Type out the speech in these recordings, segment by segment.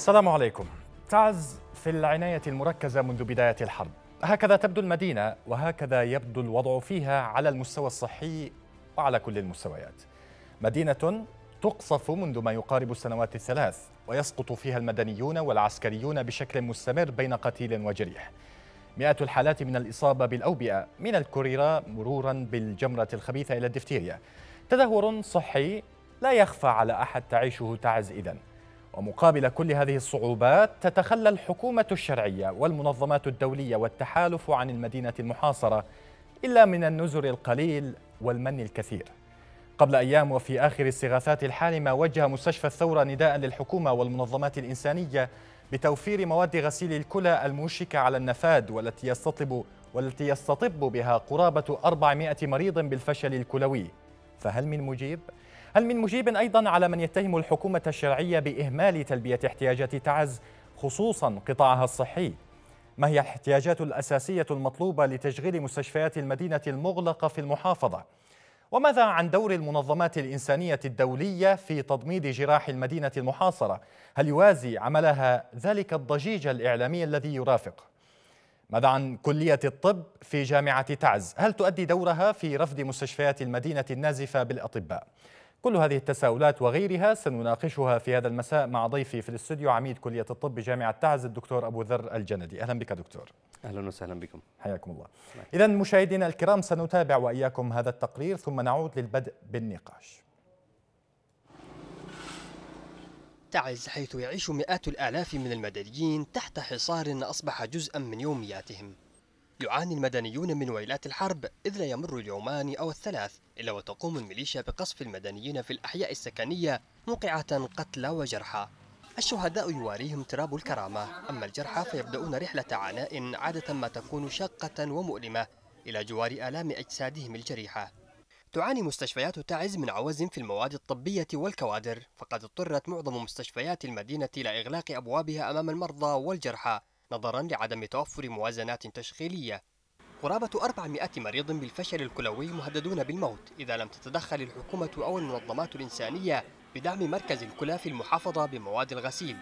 السلام عليكم تعز في العناية المركزة منذ بداية الحرب هكذا تبدو المدينة وهكذا يبدو الوضع فيها على المستوى الصحي وعلى كل المستويات مدينة تقصف منذ ما يقارب السنوات الثلاث ويسقط فيها المدنيون والعسكريون بشكل مستمر بين قتيل وجريح مئات الحالات من الإصابة بالأوبئة من الكوليرا مرورا بالجمرة الخبيثة إلى الدفتيريا تدهور صحي لا يخفى على أحد تعيشه تعز إذن ومقابل كل هذه الصعوبات تتخلى الحكومة الشرعية والمنظمات الدولية والتحالف عن المدينة المحاصرة إلا من النزر القليل والمن الكثير قبل أيام وفي آخر استغاثات الحالمة وجه مستشفى الثورة نداء للحكومة والمنظمات الإنسانية بتوفير مواد غسيل الكلى الموشكة على النفاد والتي يستطب والتي يستطب بها قرابة 400 مريض بالفشل الكلوي فهل من مجيب؟ هل من مجيب أيضا على من يتهم الحكومة الشرعية بإهمال تلبية احتياجات تعز خصوصا قطاعها الصحي ما هي الاحتياجات الأساسية المطلوبة لتشغيل مستشفيات المدينة المغلقة في المحافظة؟ وماذا عن دور المنظمات الإنسانية الدولية في تضميد جراح المدينة المحاصرة؟ هل يوازي عملها ذلك الضجيج الإعلامي الذي يرافق؟ ماذا عن كلية الطب في جامعة تعز؟ هل تؤدي دورها في رفض مستشفيات المدينة النازفة بالأطباء؟ كل هذه التساؤلات وغيرها سنناقشها في هذا المساء مع ضيفي في الاستوديو عميد كلية الطب بجامعة تعز الدكتور أبو ذر الجندي أهلا بك دكتور أهلا وسهلا بكم حياكم الله نعم. إذا مشاهدينا الكرام سنتابع وإياكم هذا التقرير ثم نعود للبدء بالنقاش تعز حيث يعيش مئات الآلاف من المدنيين تحت حصار أصبح جزءا من يومياتهم يعاني المدنيون من ويلات الحرب إذ لا يمر اليومان أو الثلاث إلا وتقوم الميليشيا بقصف المدنيين في الأحياء السكنية موقعة قتلى وجرحى الشهداء يواريهم تراب الكرامة أما الجرحى فيبدأون رحلة عناء عادة ما تكون شاقة ومؤلمة إلى جوار آلام أجسادهم الجريحة تعاني مستشفيات تعز من عوز في المواد الطبية والكوادر فقد اضطرت معظم مستشفيات المدينة إلى إغلاق أبوابها أمام المرضى والجرحى نظرا لعدم توفر موازنات تشغيلية قرابة 400 مريض بالفشل الكلوي مهددون بالموت إذا لم تتدخل الحكومة أو المنظمات الإنسانية بدعم مركز الكلى في المحافظة بمواد الغسيل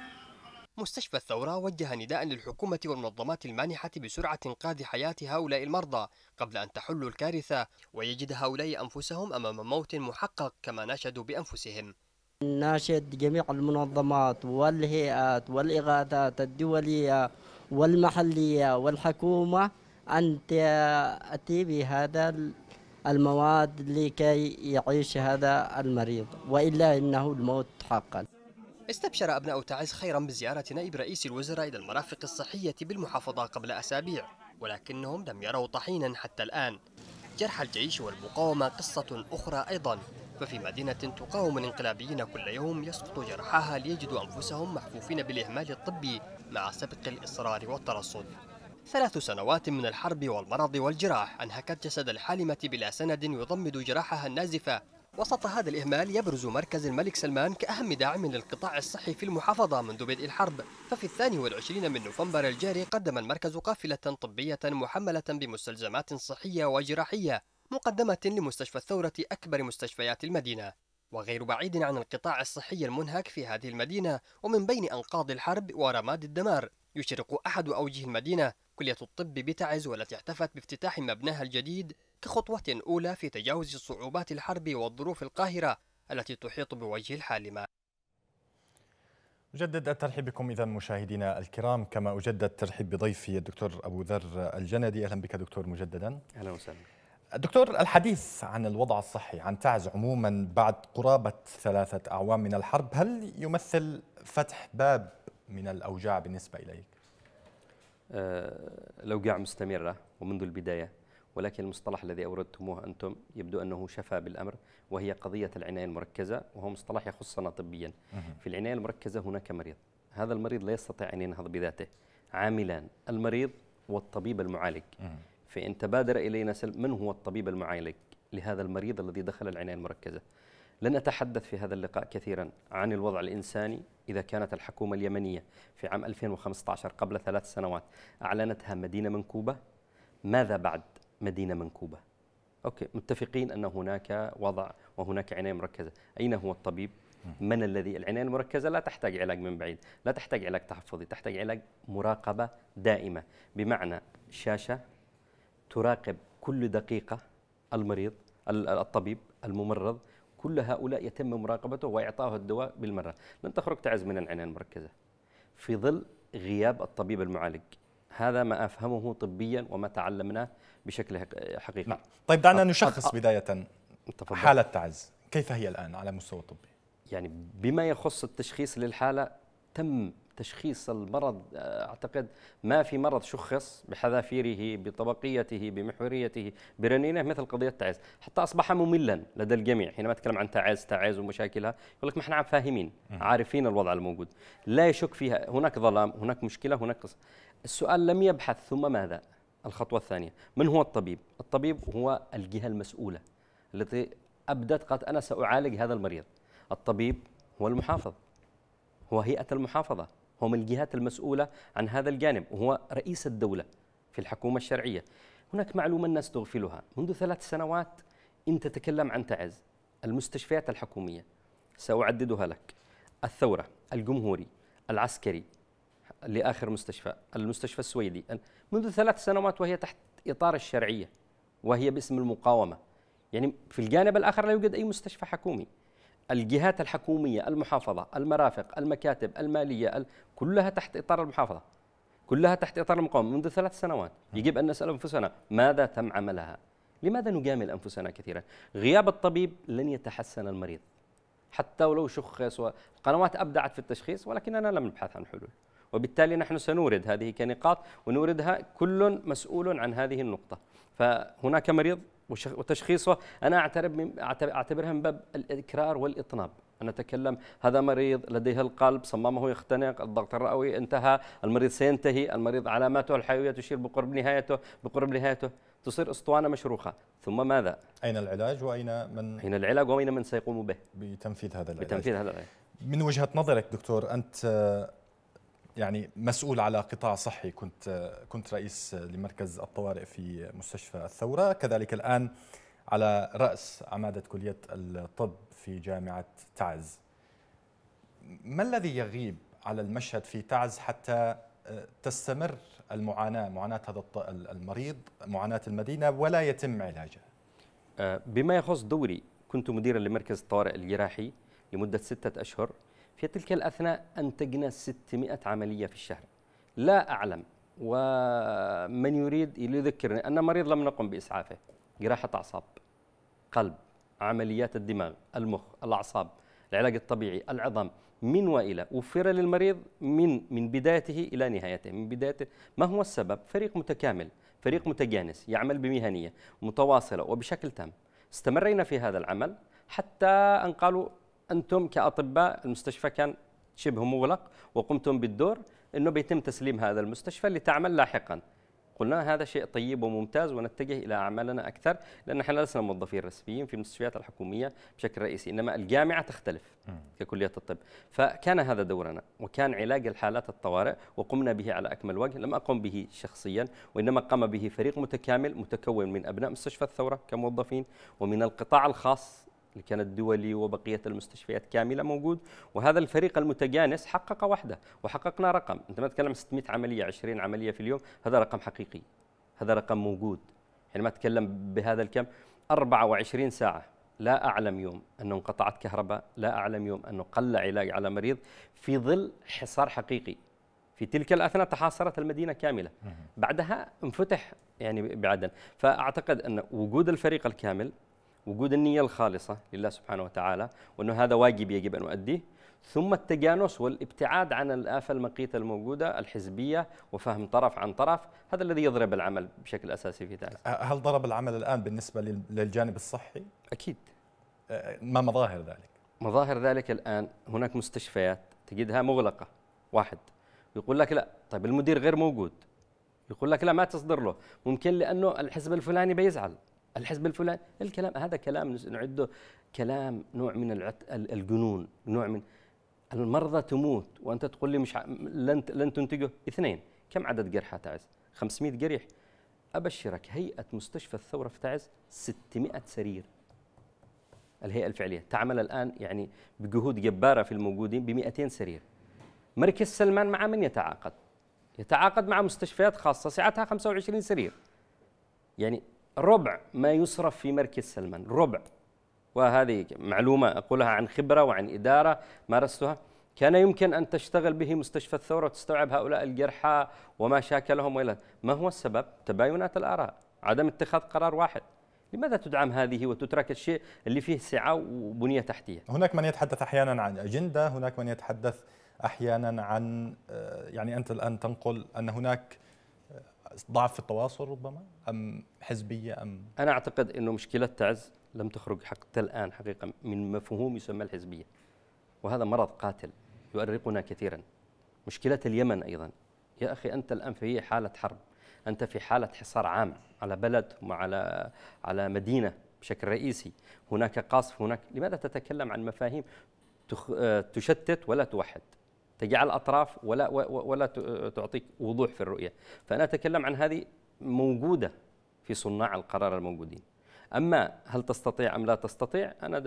مستشفى الثورة وجه نداء للحكومة والمنظمات المانحة بسرعة إنقاذ حياة هؤلاء المرضى قبل أن تحل الكارثة ويجد هؤلاء أنفسهم أمام موت محقق كما ناشدوا بأنفسهم ناشد جميع المنظمات والهيئات والإغاثات الدولية والمحلية والحكومة أن تأتي بهذا المواد لكي يعيش هذا المريض وإلا إنه الموت حقا استبشر أبناء تعز خيرا بزيارة نائب رئيس الوزراء إلى المرافق الصحية بالمحافظة قبل أسابيع ولكنهم لم يروا طحينا حتى الآن جرح الجيش والمقاومة قصة أخرى أيضا ففي مدينة تقاوم الانقلابيين كل يوم يسقط جرحاها ليجدوا أنفسهم محفوفين بالإهمال الطبي مع سبق الإصرار والترصد ثلاث سنوات من الحرب والمرض والجراح أنهكت جسد الحالمة بلا سند يضمد جراحها النازفة وسط هذا الإهمال يبرز مركز الملك سلمان كأهم داعم للقطاع الصحي في المحافظة منذ بدء الحرب ففي الثاني والعشرين من نوفمبر الجاري قدم المركز قافلة طبية محملة بمستلزمات صحية وجراحية مقدمة لمستشفى الثورة أكبر مستشفيات المدينة وغير بعيد عن القطاع الصحي المنهك في هذه المدينة ومن بين أنقاض الحرب ورماد الدمار يشرق أحد أوجه المدينة كلية الطب بتعز والتي احتفت بافتتاح مبناها الجديد كخطوة أولى في تجاوز صعوبات الحرب والظروف القاهرة التي تحيط بوجه الحالمة أجدد الترحيب بكم إذا مشاهدينا الكرام كما أجدد الترحيب بضيفي الدكتور أبو ذر الجندي أهلا بك دكتور مجددا أهلا وسهلا دكتور الحديث عن الوضع الصحي عن تعز عموما بعد قرابة ثلاثة أعوام من الحرب هل يمثل فتح باب من الأوجاع بالنسبة إليك؟ أه الأوجاع مستمرة ومنذ البداية ولكن المصطلح الذي أوردتموه أنتم يبدو أنه شفى بالأمر وهي قضية العناية المركزة وهو مصطلح يخصنا طبيا في العناية المركزة هناك مريض هذا المريض لا يستطيع أن ينهض بذاته عاملان المريض والطبيب المعالج فإن تبادر إلينا سلب من هو الطبيب المعالج لهذا المريض الذي دخل العناية المركزة لن أتحدث في هذا اللقاء كثيرا عن الوضع الإنساني إذا كانت الحكومة اليمنية في عام 2015 قبل ثلاث سنوات أعلنتها مدينة منكوبة ماذا بعد مدينة منكوبة أوكي متفقين أن هناك وضع وهناك عناية مركزة أين هو الطبيب من الذي العناية المركزة لا تحتاج علاج من بعيد لا تحتاج علاج تحفظي تحتاج علاج مراقبة دائمة بمعنى شاشة تراقب كل دقيقة المريض الطبيب الممرض كل هؤلاء يتم مراقبته وإعطاه الدواء بالمرة لن تخرج تعز من العناية المركزة في ظل غياب الطبيب المعالج هذا ما أفهمه طبيا وما تعلمناه بشكل حقيقي نعم. طيب دعنا نشخص بداية حالة تعز كيف هي الآن على مستوى طبي؟ يعني بما يخص التشخيص للحالة تم تشخيص المرض آه، أعتقد ما في مرض شخص بحذافيره بطبقيته بمحوريته برنينه مثل قضية تعز حتى أصبح مملا لدى الجميع حينما أتكلم عن تعز تعز ومشاكلها يقول لك ما احنا فاهمين عارفين الوضع الموجود لا يشك فيها هناك ظلام هناك مشكلة هناك قصة السؤال لم يبحث ثم ماذا الخطوة الثانية من هو الطبيب الطبيب هو الجهة المسؤولة التي أبدت قالت أنا سأعالج هذا المريض الطبيب هو المحافظ هو هيئة المحافظة هو من الجهات المسؤولة عن هذا الجانب وهو رئيس الدولة في الحكومة الشرعية هناك معلومة الناس تغفلها منذ ثلاث سنوات أنت تتكلم عن تعز المستشفيات الحكومية سأعددها لك الثورة الجمهوري العسكري لآخر مستشفى المستشفى السويدي منذ ثلاث سنوات وهي تحت إطار الشرعية وهي باسم المقاومة يعني في الجانب الآخر لا يوجد أي مستشفى حكومي الجهات الحكومية المحافظة المرافق المكاتب المالية كلها تحت إطار المحافظة كلها تحت إطار المقاومة منذ ثلاث سنوات نعم. يجب أن نسأل أنفسنا ماذا تم عملها لماذا نجامل أنفسنا كثيرا غياب الطبيب لن يتحسن المريض حتى ولو شخص القنوات أبدعت في التشخيص ولكننا لم نبحث عن حلول وبالتالي نحن سنورد هذه كنقاط ونوردها كل مسؤول عن هذه النقطة فهناك مريض وتشخيصه أنا اعترف أعتبرها من باب الإكرار والإطناب انا اتكلم هذا مريض لديه القلب صمامه يختنق الضغط الرئوي انتهى المريض سينتهي المريض علاماته الحيوية تشير بقرب نهايته بقرب نهايته تصير اسطوانه مشروخه ثم ماذا اين العلاج واين من اين العلاج واين من سيقوم به بتنفيذ هذا العلاج بتنفيذ هذا العلاج من وجهه نظرك دكتور انت يعني مسؤول على قطاع صحي كنت كنت رئيس لمركز الطوارئ في مستشفى الثوره كذلك الان على راس عماده كليه الطب في جامعه تعز ما الذي يغيب على المشهد في تعز حتى آه، تستمر المعاناه معاناه هذا المريض معاناه المدينه ولا يتم علاجه آه، بما يخص دوري كنت مديرا لمركز الطوارئ الجراحي لمده سته اشهر في تلك الأثناء أنتجنا 600 عملية في الشهر لا أعلم ومن يريد يذكرني أن مريض لم نقم بإسعافه جراحة أعصاب قلب عمليات الدماغ المخ الأعصاب العلاج الطبيعي العظام من وإلى وفر للمريض من من بدايته إلى نهايته من بدايته ما هو السبب فريق متكامل فريق متجانس يعمل بمهنية متواصلة وبشكل تام استمرينا في هذا العمل حتى أن قالوا انتم كاطباء المستشفى كان شبه مغلق وقمتم بالدور انه بيتم تسليم هذا المستشفى لتعمل لاحقا قلنا هذا شيء طيب وممتاز ونتجه الى اعمالنا اكثر لان احنا لسنا موظفين رسميين في المستشفيات الحكوميه بشكل رئيسي انما الجامعه تختلف ككليه الطب فكان هذا دورنا وكان علاج الحالات الطوارئ وقمنا به على اكمل وجه لم اقم به شخصيا وانما قام به فريق متكامل متكون من ابناء مستشفى الثوره كموظفين ومن القطاع الخاص كانت الدولي وبقيه المستشفيات كامله موجود وهذا الفريق المتجانس حقق وحده وحققنا رقم انت ما تتكلم 600 عمليه 20 عمليه في اليوم هذا رقم حقيقي هذا رقم موجود يعني ما اتكلم بهذا الكم 24 ساعه لا اعلم يوم انه انقطعت كهرباء لا اعلم يوم انه قل علاج على مريض في ظل حصار حقيقي في تلك الاثناء تحاصرت المدينه كامله بعدها انفتح يعني بعدن فاعتقد ان وجود الفريق الكامل وجود النية الخالصة لله سبحانه وتعالى وأنه هذا واجب يجب أن أؤديه ثم التجانس والابتعاد عن الآفة المقيتة الموجودة الحزبية وفهم طرف عن طرف هذا الذي يضرب العمل بشكل أساسي في ذلك أه، هل ضرب العمل الآن بالنسبة للجانب الصحي؟ أكيد أه، ما مظاهر ذلك؟ مظاهر ذلك الآن هناك مستشفيات تجدها مغلقة واحد يقول لك لا طيب المدير غير موجود يقول لك لا ما تصدر له ممكن لأنه الحزب الفلاني بيزعل الحزب الفلاني الكلام هذا كلام نعده كلام نوع من العت... الجنون نوع من المرضى تموت وانت تقول لي مش لن لن تنتجه اثنين كم عدد جرحى تعز 500 جريح ابشرك هيئه مستشفى الثوره في تعز 600 سرير الهيئه الفعليه تعمل الان يعني بجهود جباره في الموجودين ب 200 سرير مركز سلمان مع من يتعاقد يتعاقد مع مستشفيات خاصه سعتها 25 سرير يعني ربع ما يصرف في مركز سلمان ربع وهذه معلومة أقولها عن خبرة وعن إدارة مارستها كان يمكن أن تشتغل به مستشفى الثورة وتستوعب هؤلاء الجرحى وما شاكلهم وإلى ما هو السبب؟ تباينات الآراء عدم اتخاذ قرار واحد لماذا تدعم هذه وتترك الشيء اللي فيه سعة وبنية تحتية؟ هناك من يتحدث أحيانا عن أجندة هناك من يتحدث أحيانا عن آه، يعني أنت الآن تنقل أن هناك ضعف في التواصل ربما ام حزبيه ام انا اعتقد انه مشكله تعز لم تخرج حتى الان حقيقه من مفهوم يسمى الحزبيه وهذا مرض قاتل يؤرقنا كثيرا مشكله اليمن ايضا يا اخي انت الان في حاله حرب انت في حاله حصار عام على بلد وعلى على مدينه بشكل رئيسي هناك قصف هناك لماذا تتكلم عن مفاهيم آه، تشتت ولا توحد تجعل اطراف ولا ولا تعطيك وضوح في الرؤيه فانا اتكلم عن هذه موجوده في صناع القرار الموجودين اما هل تستطيع ام لا تستطيع انا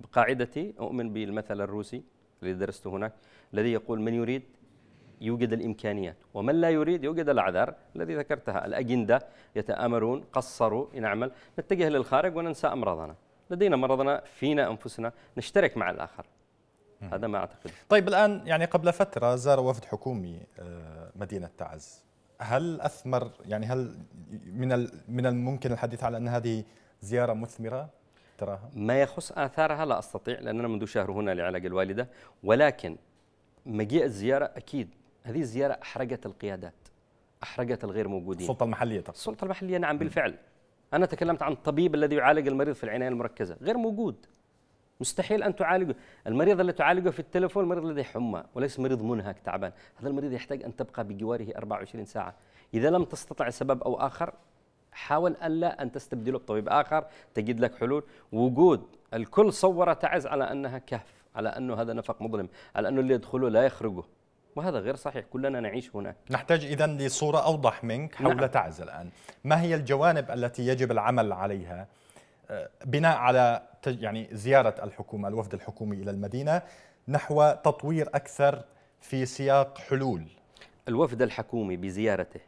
بقاعدتي اؤمن بالمثل الروسي الذي درسته هناك الذي يقول من يريد يوجد الامكانيات ومن لا يريد يوجد الاعذار الذي ذكرتها الاجنده يتامرون قصروا نعمل نتجه للخارج وننسى امراضنا لدينا مرضنا فينا انفسنا نشترك مع الاخر هذا ما اعتقد طيب الان يعني قبل فتره زار وفد حكومي آه، مدينه تعز هل اثمر يعني هل من من الممكن الحديث على ان هذه زياره مثمره تراها؟ ما يخص اثارها لا استطيع لاننا منذ شهر هنا لعلاج الوالده ولكن مجيء الزياره اكيد هذه الزياره احرجت القيادات احرجت الغير موجودين السلطه المحليه طبعا السلطه المحليه نعم بالفعل انا تكلمت عن الطبيب الذي يعالج المريض في العنايه المركزه غير موجود مستحيل ان تعالجه، المريض الذي تعالجه في التليفون مريض الذي حمى وليس مريض منهك تعبان، هذا المريض يحتاج ان تبقى بجواره 24 ساعه، اذا لم تستطع سبب او اخر حاول الا ان تستبدله بطبيب اخر تجد لك حلول، وجود الكل صور تعز على انها كهف، على انه هذا نفق مظلم، على انه اللي يدخله لا يخرجه، وهذا غير صحيح كلنا نعيش هناك نحتاج إذا لصورة أوضح منك حول نعم. تعز الآن ما هي الجوانب التي يجب العمل عليها بناء على يعني زيارة الحكومة الوفد الحكومي إلى المدينة نحو تطوير أكثر في سياق حلول الوفد الحكومي بزيارته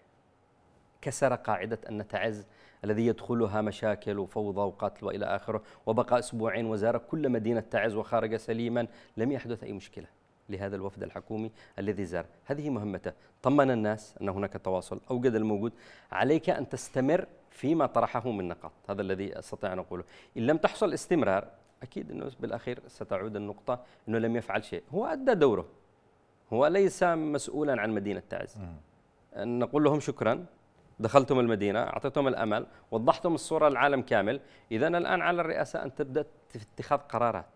كسر قاعدة ان تعز الذي يدخلها مشاكل وفوضى وقتل والى اخره وبقى اسبوعين وزار كل مدينه تعز وخارج سليما لم يحدث اي مشكله لهذا الوفد الحكومي الذي زار هذه مهمته طمن الناس ان هناك تواصل اوجد الموجود عليك ان تستمر فيما طرحه من نقاط هذا الذي استطيع ان اقوله ان لم تحصل استمرار اكيد انه بالاخير ستعود النقطه انه لم يفعل شيء هو ادى دوره هو ليس مسؤولا عن مدينه تعز أن نقول لهم شكرا دخلتم المدينه اعطيتم الامل وضحتم الصوره للعالم كامل اذا الان على الرئاسه ان تبدا في اتخاذ قرارات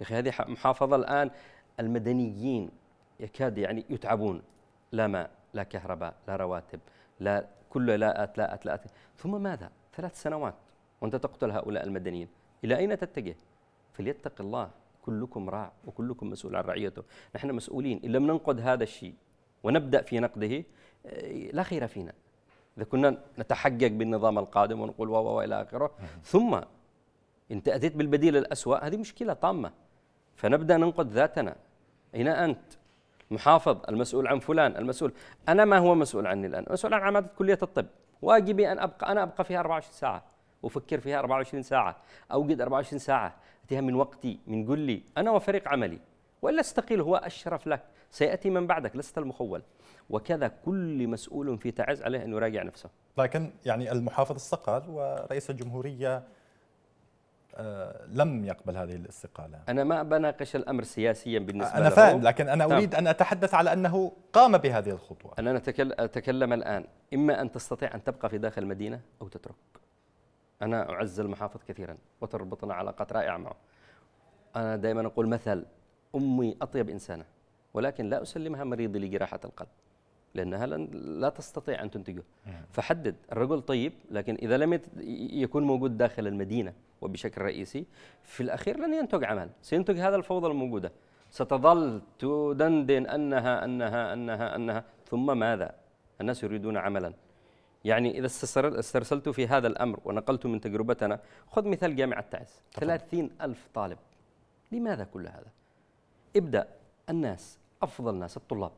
يا اخي هذه محافظه الان المدنيين يكاد يعني يتعبون لا ماء لا كهرباء لا رواتب لا كل لاءت أتلا أتلا ثم ماذا؟ ثلاث سنوات وأنت تقتل هؤلاء المدنيين إلى أين تتجه؟ فليتق الله كلكم راع وكلكم مسؤول عن رعيته نحن مسؤولين إن لم ننقد هذا الشيء ونبدأ في نقده آه، لا خير فينا إذا كنا نتحقق بالنظام القادم ونقول و و إلى آخره ثم أنت أتيت بالبديل الأسوأ هذه مشكلة طامة فنبدأ ننقد ذاتنا أين أنت؟ محافظ المسؤول عن فلان المسؤول أنا ما هو مسؤول عني الآن مسؤول عن عمادة كلية الطب واجبي أن أبقى أنا أبقى فيها 24 ساعة أفكر فيها 24 ساعة أوجد 24 ساعة أتيها من وقتي من قلي أنا وفريق عملي وإلا استقيل هو أشرف لك سيأتي من بعدك لست المخول وكذا كل مسؤول في تعز عليه أن يراجع نفسه لكن يعني المحافظ استقال ورئيس الجمهورية آه، لم يقبل هذه الاستقاله انا ما بناقش الامر سياسيا بالنسبه انا فاهم لكن انا اريد ان اتحدث على انه قام بهذه الخطوه انا اتكلم الان اما ان تستطيع ان تبقى في داخل المدينه او تترك انا اعز المحافظ كثيرا وتربطنا علاقات رائعه معه انا دائما اقول مثل امي اطيب انسانه ولكن لا اسلمها مريضي لجراحه القلب لانها لن لا تستطيع أن تنتجه فحدد الرجل طيب لكن إذا لم يكون موجود داخل المدينة وبشكل رئيسي في الأخير لن ينتج عمل سينتج هذا الفوضى الموجودة ستظل تدندن أنها أنها أنها أنها ثم ماذا؟ الناس يريدون عملا يعني إذا استرسلت في هذا الأمر ونقلت من تجربتنا خذ مثال جامعة تعز ثلاثين ألف طالب لماذا كل هذا؟ ابدأ الناس أفضل ناس الطلاب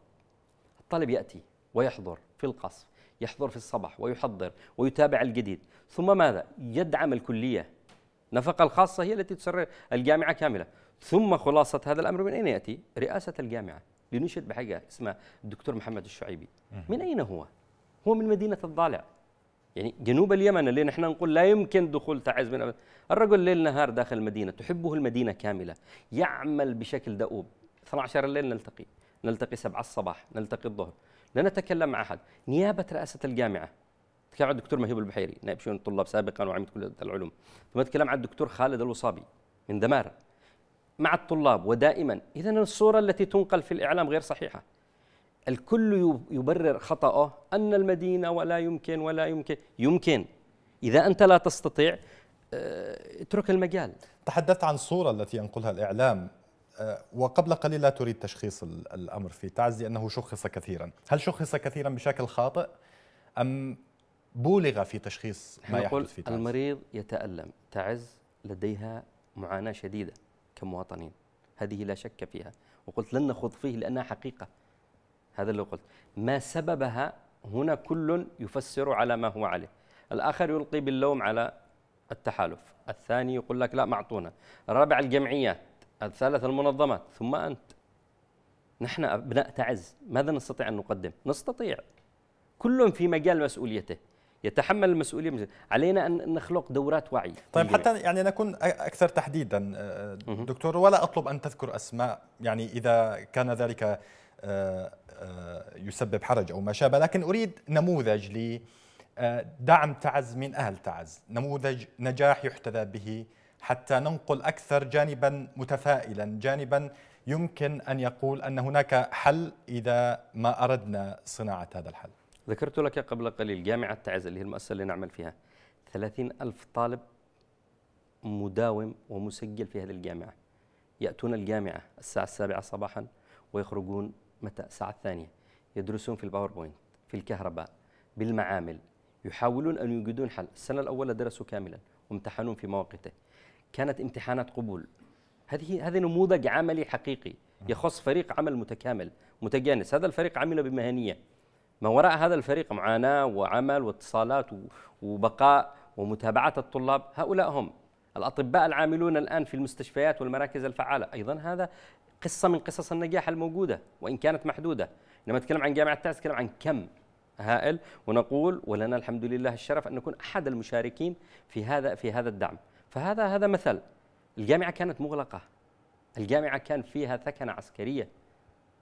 الطالب يأتي ويحضر في القصف يحضر في الصباح ويحضر ويتابع الجديد ثم ماذا؟ يدعم الكلية نفقة الخاصة هي التي تسر الجامعة كاملة ثم خلاصة هذا الأمر من أين يأتي؟ رئاسة الجامعة لنشد بحاجة اسمها الدكتور محمد الشعيبي من أين هو؟ هو من مدينة الضالع يعني جنوب اليمن اللي نحن نقول لا يمكن دخول تعز من الرجل ليل نهار داخل المدينة تحبه المدينة كاملة يعمل بشكل دؤوب 12 الليل نلتقي نلتقي 7 الصباح نلتقي الظهر لا نتكلم مع احد نيابه رئاسه الجامعه تكلم عن الدكتور مهيب البحيري نائب شؤون الطلاب سابقا وعميد كليه العلوم ثم نتكلم عن الدكتور خالد الوصابي من دمار مع الطلاب ودائما اذا الصوره التي تنقل في الاعلام غير صحيحه الكل يبرر خطأه أن المدينة ولا يمكن ولا يمكن يمكن إذا أنت لا تستطيع آه، اترك المجال تحدثت عن الصورة التي ينقلها الإعلام آه، وقبل قليل لا تريد تشخيص الأمر في تعز لأنه شخص كثيرا هل شخص كثيرا بشكل خاطئ أم بولغ في تشخيص ما يحدث في تعز المريض يتألم تعز لديها معاناة شديدة كمواطنين هذه لا شك فيها وقلت لن نخوض فيه لأنها حقيقة هذا اللي قلت ما سببها هنا كل يفسر على ما هو عليه الآخر يلقي باللوم على التحالف الثاني يقول لك لا معطونا الرابع الجمعيات الثالث المنظمات ثم أنت نحن أبناء تعز ماذا نستطيع أن نقدم؟ نستطيع كل في مجال مسؤوليته يتحمل المسؤوليه علينا ان نخلق دورات وعي طيب حتى يعني نكون اكثر تحديدا آه، دكتور ولا اطلب ان تذكر اسماء يعني اذا كان ذلك آه، آه، يسبب حرج او ما شابه لكن اريد نموذج ل دعم تعز من اهل تعز نموذج نجاح يحتذى به حتى ننقل أكثر جانبا متفائلا جانبا يمكن أن يقول أن هناك حل إذا ما أردنا صناعة هذا الحل ذكرت لك قبل قليل جامعة تعز اللي هي المؤسسة اللي نعمل فيها ثلاثين ألف طالب مداوم ومسجل في هذه الجامعة يأتون الجامعة الساعة السابعة صباحا ويخرجون متى الساعة الثانية يدرسون في الباوربوينت في الكهرباء بالمعامل يحاولون أن يوجدون حل السنة الأولى درسوا كاملا وامتحنون في مواقيته كانت امتحانات قبول هذه هذا نموذج عملي حقيقي يخص فريق عمل متكامل متجانس هذا الفريق عمل بمهنيه ما وراء هذا الفريق معاناه وعمل واتصالات وبقاء ومتابعه الطلاب هؤلاء هم الاطباء العاملون الان في المستشفيات والمراكز الفعاله ايضا هذا قصه من قصص النجاح الموجوده وان كانت محدوده لما نتكلم عن جامعه تاس نتكلم عن كم هائل ونقول ولنا الحمد لله الشرف ان نكون احد المشاركين في هذا في هذا الدعم فهذا هذا مثل الجامعة كانت مغلقة الجامعة كان فيها ثكنة عسكرية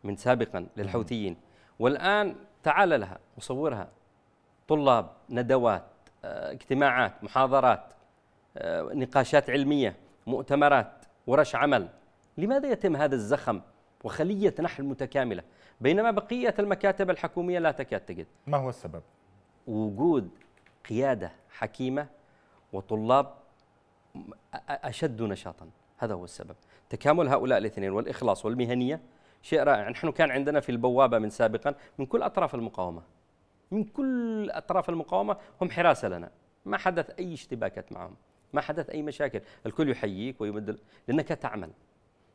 من سابقا للحوثيين والآن تعال لها وصورها طلاب ندوات آه، اجتماعات محاضرات آه، نقاشات علمية مؤتمرات ورش عمل لماذا يتم هذا الزخم وخلية نحل متكاملة بينما بقية المكاتب الحكومية لا تكاد تجد ما هو السبب؟ وجود قيادة حكيمة وطلاب اشد نشاطا هذا هو السبب تكامل هؤلاء الاثنين والاخلاص والمهنيه شيء رائع نحن كان عندنا في البوابه من سابقا من كل اطراف المقاومه من كل اطراف المقاومه هم حراسه لنا ما حدث اي اشتباكات معهم ما حدث اي مشاكل الكل يحييك ويبدل لانك تعمل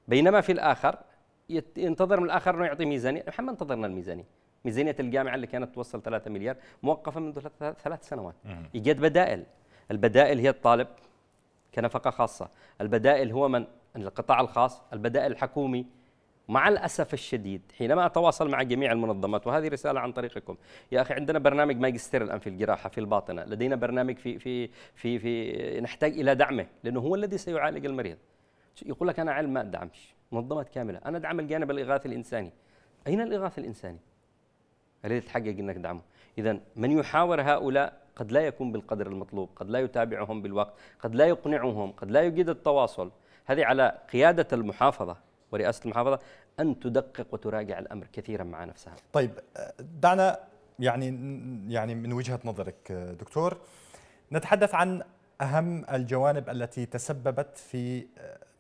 بينما في الاخر ينتظر من الاخر انه يعطي ميزانيه نحن ما انتظرنا الميزانيه ميزانيه الجامعه اللي كانت توصل 3 مليار موقفه منذ ثلاث سنوات ايجاد بدائل البدائل هي الطالب كنفقة خاصة البدائل هو من القطاع الخاص البدائل الحكومي مع الأسف الشديد حينما أتواصل مع جميع المنظمات وهذه رسالة عن طريقكم يا أخي عندنا برنامج ماجستير الآن في الجراحة في الباطنة لدينا برنامج في, في, في, في نحتاج إلى دعمه لأنه هو الذي سيعالج المريض يقول لك أنا علم ما أدعمش منظمات كاملة أنا أدعم الجانب الإغاثي الإنساني أين الإغاثي الإنساني؟ الذي تحقق أنك دعمه إذا من يحاور هؤلاء قد لا يكون بالقدر المطلوب قد لا يتابعهم بالوقت قد لا يقنعهم قد لا يجيد التواصل هذه على قيادة المحافظة ورئاسة المحافظة أن تدقق وتراجع الأمر كثيرا مع نفسها طيب دعنا يعني يعني من وجهة نظرك دكتور نتحدث عن أهم الجوانب التي تسببت في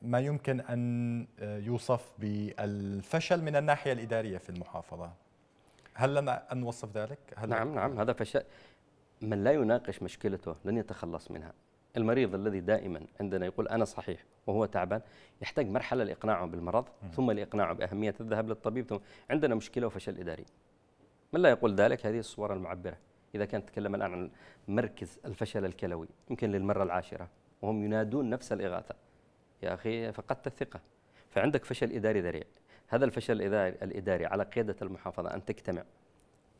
ما يمكن أن يوصف بالفشل من الناحية الإدارية في المحافظة هل لنا أن نوصف ذلك؟ هل نعم نعم هذا فشل من لا يناقش مشكلته لن يتخلص منها المريض الذي دائما عندنا يقول أنا صحيح وهو تعبان يحتاج مرحلة لإقناعه بالمرض ثم لإقناعه بأهمية الذهاب للطبيب ثم عندنا مشكلة وفشل إداري من لا يقول ذلك هذه الصور المعبرة إذا كان تكلم الآن عن مركز الفشل الكلوي يمكن للمرة العاشرة وهم ينادون نفس الإغاثة يا أخي فقدت الثقة فعندك فشل إداري ذريع هذا الفشل الإداري على قيادة المحافظة أن تجتمع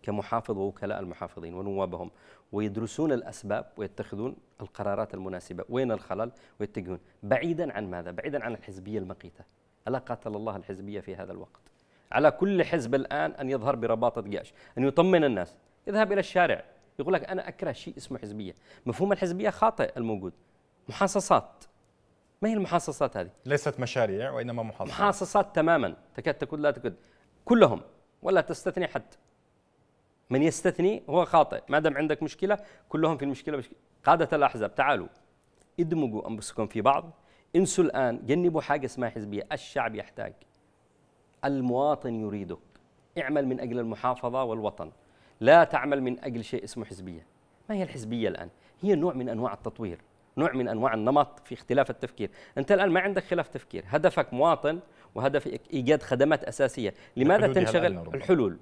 كمحافظ ووكلاء المحافظين ونوابهم ويدرسون الأسباب ويتخذون القرارات المناسبة وين الخلل ويتجهون بعيدا عن ماذا؟ بعيدا عن الحزبية المقيتة ألا قاتل الله الحزبية في هذا الوقت على كل حزب الآن أن يظهر برباطة جيش، أن يطمن الناس اذهب إلى الشارع يقول لك أنا أكره شيء اسمه حزبية مفهوم الحزبية خاطئ الموجود محاصصات ما هي المحاصصات هذه؟ ليست مشاريع وإنما محاصصات محاصصات تماما تكاد تكون لا تكاد كلهم ولا تستثني حد من يستثني هو خاطئ ما دام عندك مشكله كلهم في المشكله مشكلة. قاده الاحزاب تعالوا ادمجوا انفسكم في بعض انسوا الان جنبوا حاجه اسمها حزبيه الشعب يحتاج المواطن يريدك اعمل من اجل المحافظه والوطن لا تعمل من اجل شيء اسمه حزبيه ما هي الحزبيه الان هي نوع من انواع التطوير نوع من انواع النمط في اختلاف التفكير انت الان ما عندك خلاف تفكير هدفك مواطن وهدفك ايجاد خدمات اساسيه لماذا تنشغل الحلول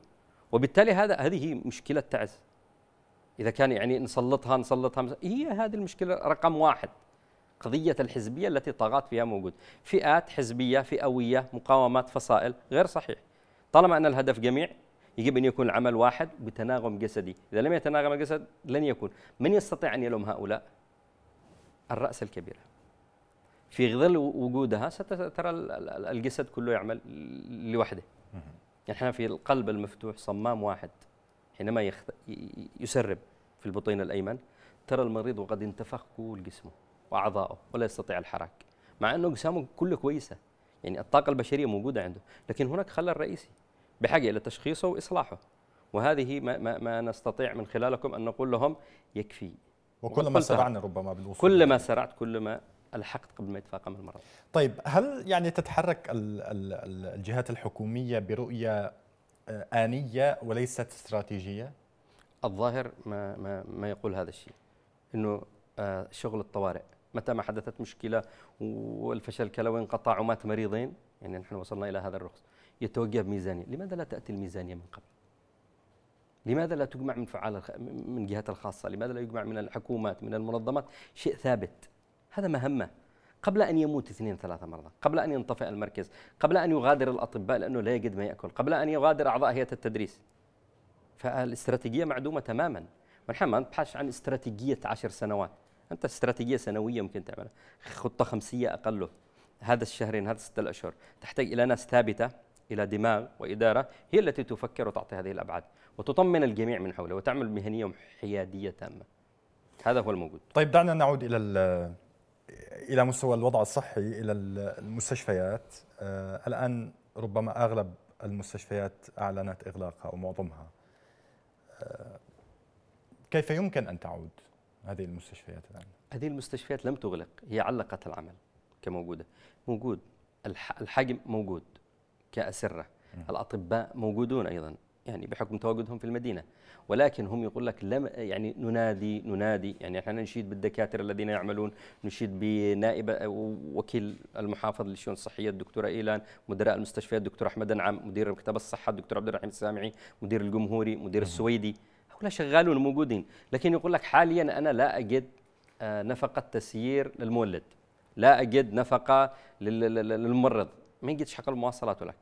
وبالتالي هذا هذه مشكله تعز اذا كان يعني نسلطها نسلطها هي هذه المشكله رقم واحد قضيه الحزبيه التي طغات فيها موجود فئات حزبيه فئويه مقاومات فصائل غير صحيح طالما ان الهدف جميع يجب ان يكون العمل واحد بتناغم جسدي اذا لم يتناغم الجسد لن يكون من يستطيع ان يلوم هؤلاء الراس الكبيره في ظل وجودها سترى الجسد كله يعمل لوحده يعني احنا في القلب المفتوح صمام واحد حينما يخت... يسرب في البطين الأيمن ترى المريض وقد انتفخ كل جسمه وأعضائه ولا يستطيع الحراك مع أنه أجسامه كله كويسة يعني الطاقة البشرية موجودة عنده لكن هناك خلل رئيسي بحاجة إلى تشخيصه وإصلاحه وهذه ما, ما, ما نستطيع من خلالكم أن نقول لهم يكفي وكلما سرعنا ربما بالوصول كلما سرعت كلما الحقد قبل ما يتفاقم المرض طيب هل يعني تتحرك الجهات الحكومية برؤية آه، آنية وليست استراتيجية؟ الظاهر ما, ما, ما يقول هذا الشيء أنه آه، شغل الطوارئ متى ما حدثت مشكلة والفشل كلوي انقطع ومات مريضين يعني نحن وصلنا إلى هذا الرخص يتوجه بميزانية لماذا لا تأتي الميزانية من قبل؟ لماذا لا تجمع من فعال من جهات الخاصة؟ لماذا لا يجمع من الحكومات من المنظمات شيء ثابت هذا مهمه قبل ان يموت اثنين ثلاثه مرضى، قبل ان ينطفئ المركز، قبل ان يغادر الاطباء لانه لا يجد ما ياكل، قبل ان يغادر اعضاء هيئه التدريس. فالاستراتيجيه معدومه تماما، ونحن ما نبحث عن استراتيجيه عشر سنوات، انت استراتيجيه سنويه ممكن تعملها، خطه خمسيه اقله. هذا الشهرين هذا ستة أشهر تحتاج إلى ناس ثابتة إلى دماغ وإدارة هي التي تفكر وتعطي هذه الأبعاد وتطمن الجميع من حوله وتعمل مهنية وحيادية تامة هذا هو الموجود طيب دعنا نعود إلى الى مستوى الوضع الصحي الى المستشفيات آه، الان ربما اغلب المستشفيات اعلنت اغلاقها او معظمها آه، كيف يمكن ان تعود هذه المستشفيات الان؟ هذه المستشفيات لم تغلق هي علقت العمل كموجوده موجود الحجم موجود كاسره الاطباء موجودون ايضا يعني بحكم تواجدهم في المدينه ولكن هم يقول لك لم يعني ننادي ننادي يعني احنا نشيد بالدكاتره الذين يعملون نشيد بنائب وكيل المحافظ للشؤون الصحيه الدكتوره ايلان مدراء المستشفيات الدكتور احمد انعم مدير مكتب الصحه الدكتور عبد الرحيم السامعي مدير الجمهوري مدير السويدي هؤلاء شغالون موجودين لكن يقول لك حاليا انا لا اجد آه، نفقه تسيير للمولد لا اجد نفقه للممرض ما يجدش حق المواصلات لك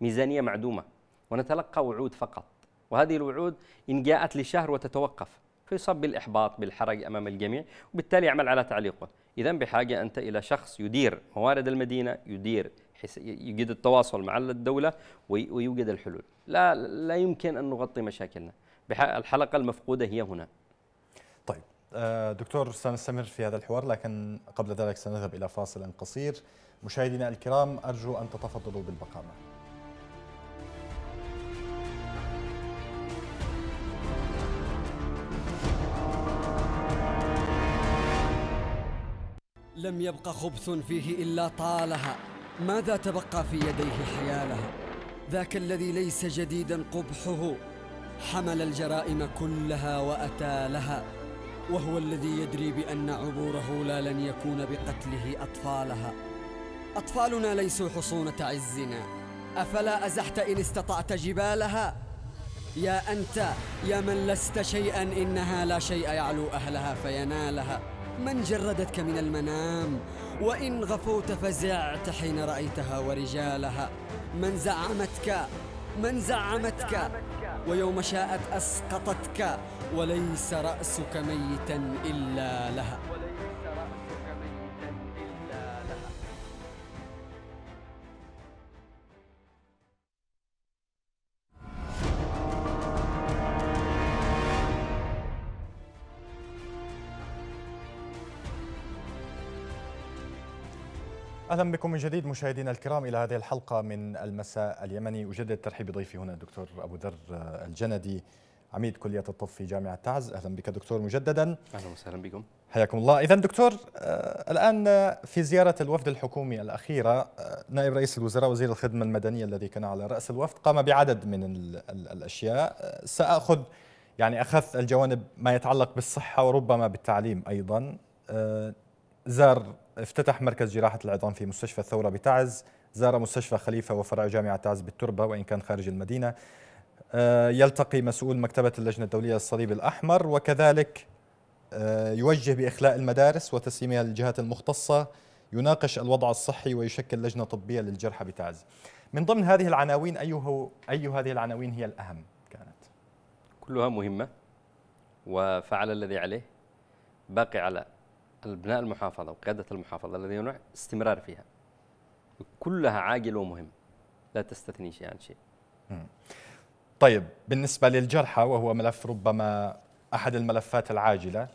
ميزانيه معدومه ونتلقى وعود فقط وهذه الوعود إن جاءت لشهر وتتوقف فيصاب بالإحباط بالحرج أمام الجميع وبالتالي يعمل على تعليقه إذا بحاجة أنت إلى شخص يدير موارد المدينة يدير يجد التواصل مع الدولة ويوجد الحلول لا, لا يمكن أن نغطي مشاكلنا الحلقة المفقودة هي هنا طيب آه، دكتور سنستمر في هذا الحوار لكن قبل ذلك سنذهب إلى فاصل قصير مشاهدينا الكرام أرجو أن تتفضلوا بالبقاء معنا لم يبق خبث فيه إلا طالها ماذا تبقى في يديه حيالها ذاك الذي ليس جديدا قبحه حمل الجرائم كلها وأتى لها وهو الذي يدري بأن عبوره لا لن يكون بقتله أطفالها أطفالنا ليسوا حصون عزنا أفلا أزحت إن استطعت جبالها يا أنت يا من لست شيئا إنها لا شيء يعلو أهلها فينالها من جردتك من المنام وإن غفوت فزعت حين رأيتها ورجالها من زعمتك من زعمتك ويوم شاءت أسقطتك وليس رأسك ميتا إلا لها اهلا بكم من جديد مشاهدينا الكرام الى هذه الحلقه من المساء اليمني اجدد ترحيب بضيفي هنا الدكتور ابو ذر الجندي عميد كليه الطب في جامعه تعز اهلا بك دكتور مجددا اهلا وسهلا بكم حياكم الله اذا دكتور آه، الان في زياره الوفد الحكومي الاخيره آه، نائب رئيس الوزراء وزير الخدمه المدنيه الذي كان على راس الوفد قام بعدد من الاشياء آه، ساخذ يعني اخذت الجوانب ما يتعلق بالصحه وربما بالتعليم ايضا زار افتتح مركز جراحة العظام في مستشفى الثورة بتعز زار مستشفى خليفة وفرع جامعة تعز بالتربة وإن كان خارج المدينة آه، يلتقي مسؤول مكتبة اللجنة الدولية للصليب الأحمر وكذلك آه، يوجه بإخلاء المدارس وتسليمها للجهات المختصة يناقش الوضع الصحي ويشكل لجنة طبية للجرحى بتعز من ضمن هذه العناوين أيه, أي هذه العناوين هي الأهم كانت؟ كلها مهمة وفعل الذي عليه باقي على البناء المحافظة وقيادة المحافظة الذي ينوع استمرار فيها كلها عاجل ومهم لا تستثني يعني شيء عن شيء طيب بالنسبة للجرحى وهو ملف ربما أحد الملفات العاجلة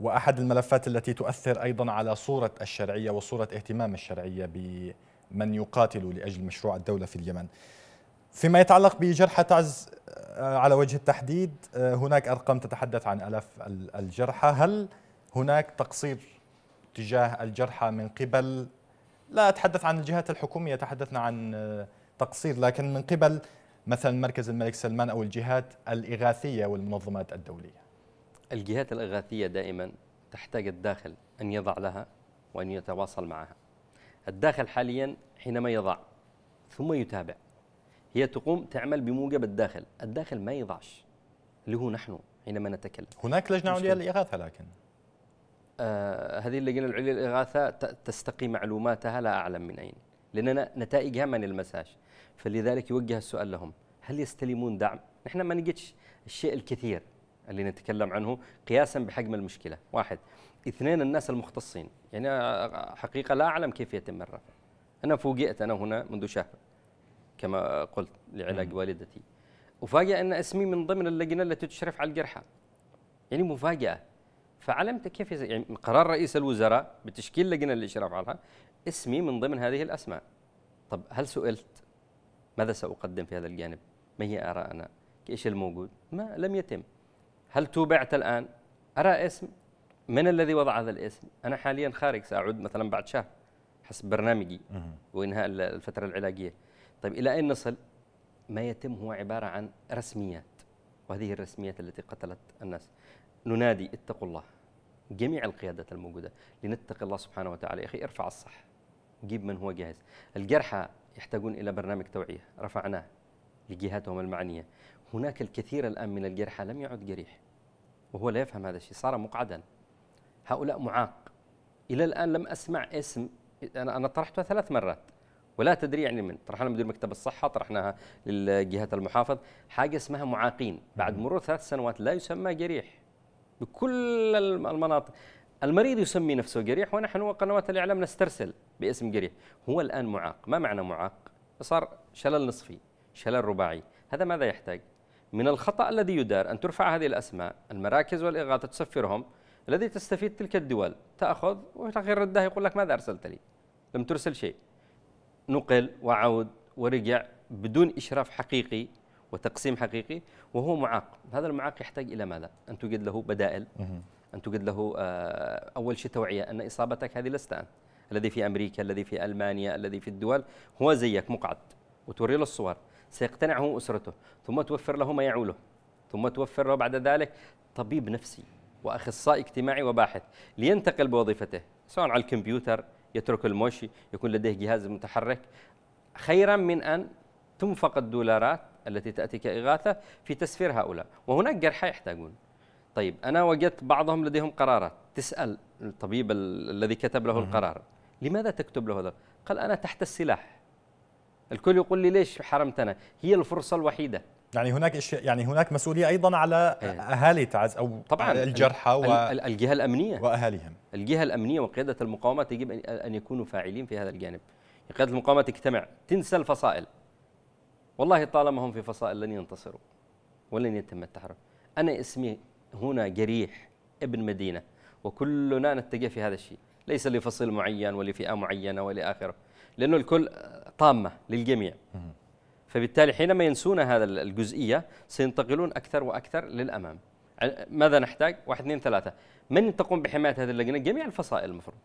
وأحد الملفات التي تؤثر أيضا على صورة الشرعية وصورة اهتمام الشرعية بمن يقاتل لأجل مشروع الدولة في اليمن فيما يتعلق بجرحى تعز آه، على وجه التحديد آه، هناك أرقام تتحدث عن ألاف الجرحى هل هناك تقصير تجاه الجرحى من قبل لا أتحدث عن الجهات الحكومية تحدثنا عن آه، تقصير لكن من قبل مثلا مركز الملك سلمان أو الجهات الإغاثية والمنظمات الدولية الجهات الإغاثية دائما تحتاج الداخل أن يضع لها وأن يتواصل معها الداخل حاليا حينما يضع ثم يتابع هي تقوم تعمل بموجب الداخل الداخل ما يضعش اللي هو نحن حينما نتكلم هناك لجنة عليا للإغاثة لكن آه، هذه اللجنه العليا للاغاثه تستقي معلوماتها لا اعلم من اين لاننا نتائجها ما نلمسهاش فلذلك يوجه السؤال لهم هل يستلمون دعم نحن ما نجدش الشيء الكثير اللي نتكلم عنه قياسا بحجم المشكله واحد اثنين الناس المختصين يعني آه، آه، حقيقه لا اعلم كيف يتم الرفع انا فوجئت انا هنا منذ شهر كما قلت لعلاج والدتي افاجئ ان اسمي من ضمن اللجنه التي تشرف على الجرحى يعني مفاجاه فعلمت كيف يعني قرار رئيس الوزراء بتشكيل لجنه للاشراف على اسمي من ضمن هذه الاسماء طب هل سئلت ماذا ساقدم في هذا الجانب ما هي اراءنا ايش الموجود ما لم يتم هل توبعت الان ارى اسم من الذي وضع هذا الاسم انا حاليا خارج ساعود مثلا بعد شهر حسب برنامجي وانهاء الفتره العلاجيه طيب الى اين نصل ما يتم هو عباره عن رسميات وهذه الرسميات التي قتلت الناس ننادي اتقوا الله جميع القيادات الموجودة لنتقي الله سبحانه وتعالى يا أخي ارفع الصح جيب من هو جاهز الجرحى يحتاجون إلى برنامج توعية رفعناه لجهاتهم المعنية هناك الكثير الآن من الجرحى لم يعد جريح وهو لا يفهم هذا الشيء صار مقعدا هؤلاء معاق إلى الآن لم أسمع اسم أنا أنا طرحتها ثلاث مرات ولا تدري يعني من طرحنا مدير مكتب الصحة طرحناها للجهات المحافظ حاجة اسمها معاقين بعد مرور ثلاث سنوات لا يسمى جريح بكل المناطق المريض يسمي نفسه قريح ونحن وقنوات الإعلام نسترسل باسم قريح هو الآن معاق ما معنى معاق؟ صار شلل نصفي شلل رباعي هذا ماذا يحتاج؟ من الخطأ الذي يدار أن ترفع هذه الأسماء المراكز والإغاثة تسفرهم الذي تستفيد تلك الدول تأخذ وتأخير رده يقول لك ماذا أرسلت لي لم ترسل شيء نقل وعود ورجع بدون إشراف حقيقي وتقسيم حقيقي وهو معاق هذا المعاق يحتاج إلى ماذا؟ أن توجد له بدائل أن توجد له آه، أول شيء توعية أن إصابتك هذه لست أنت الذي في أمريكا الذي في ألمانيا الذي في الدول هو زيك مقعد وتوري له الصور سيقتنع هو أسرته ثم توفر له ما يعوله ثم توفر له بعد ذلك طبيب نفسي وأخصائي اجتماعي وباحث لينتقل بوظيفته سواء على الكمبيوتر يترك الموشي يكون لديه جهاز متحرك خيرا من أن تنفق الدولارات التي تأتي كإغاثة في تسفير هؤلاء وهناك جرحى يحتاجون طيب أنا وجدت بعضهم لديهم قرارات تسأل الطبيب الذي كتب له القرار لماذا تكتب له هذا؟ قال أنا تحت السلاح الكل يقول لي ليش حرمتنا؟ هي الفرصة الوحيدة يعني هناك اشياء يعني هناك مسؤوليه ايضا على إيه. اهالي تعز او طبعا الجرحى و الجهه الامنيه واهاليهم الجهه الامنيه وقياده المقاومات يجب ان يكونوا فاعلين في هذا الجانب قياده المقاومه تجتمع تنسى الفصائل والله طالما هم في فصائل لن ينتصروا ولن يتم التحرر أنا اسمي هنا جريح ابن مدينة وكلنا نتجه في هذا الشيء ليس لفصيل معين ولفئة معينة ولآخره لأنه الكل طامة للجميع فبالتالي حينما ينسون هذا الجزئية سينتقلون أكثر وأكثر للأمام ماذا نحتاج؟ واحد اثنين ثلاثة من تقوم بحماية هذه اللجنة؟ جميع الفصائل المفروض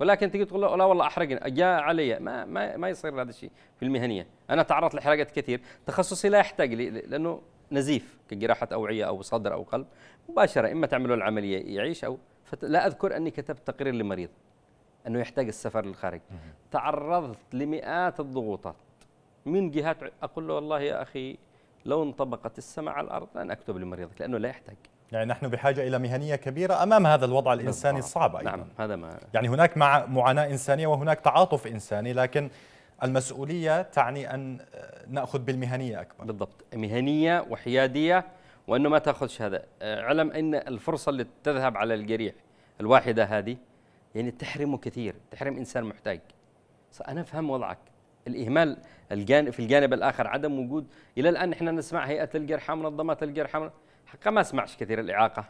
ولكن تجي تقول لا والله احرقني جاء علي ما ما ما يصير هذا الشيء في المهنيه انا تعرضت لحرقات كثير تخصصي لا يحتاج لي لانه نزيف كجراحه اوعيه او صدر او قلب مباشره اما تعملوا العمليه يعيش او لا اذكر اني كتبت تقرير لمريض انه يحتاج السفر للخارج تعرضت لمئات الضغوطات من جهات اقول له والله يا اخي لو انطبقت السماء على الارض لن اكتب لمريضك لانه لا يحتاج يعني نحن بحاجة إلى مهنية كبيرة أمام هذا الوضع الإنساني الصعب أيضا نعم هذا ما يعني هناك مع معاناة إنسانية وهناك تعاطف إنساني لكن المسؤولية تعني أن آه، نأخذ بالمهنية أكبر بالضبط مهنية وحيادية وأنه ما تأخذش هذا آه، علم أن الفرصة اللي تذهب على الجريح الواحدة هذه يعني تحرمه كثير تحرم إنسان محتاج أنا أفهم وضعك الإهمال الجانب في الجانب الآخر عدم وجود إلى الآن نحن نسمع هيئة الجرحى منظمات الجرحى حقا ما اسمعش كثير الاعاقه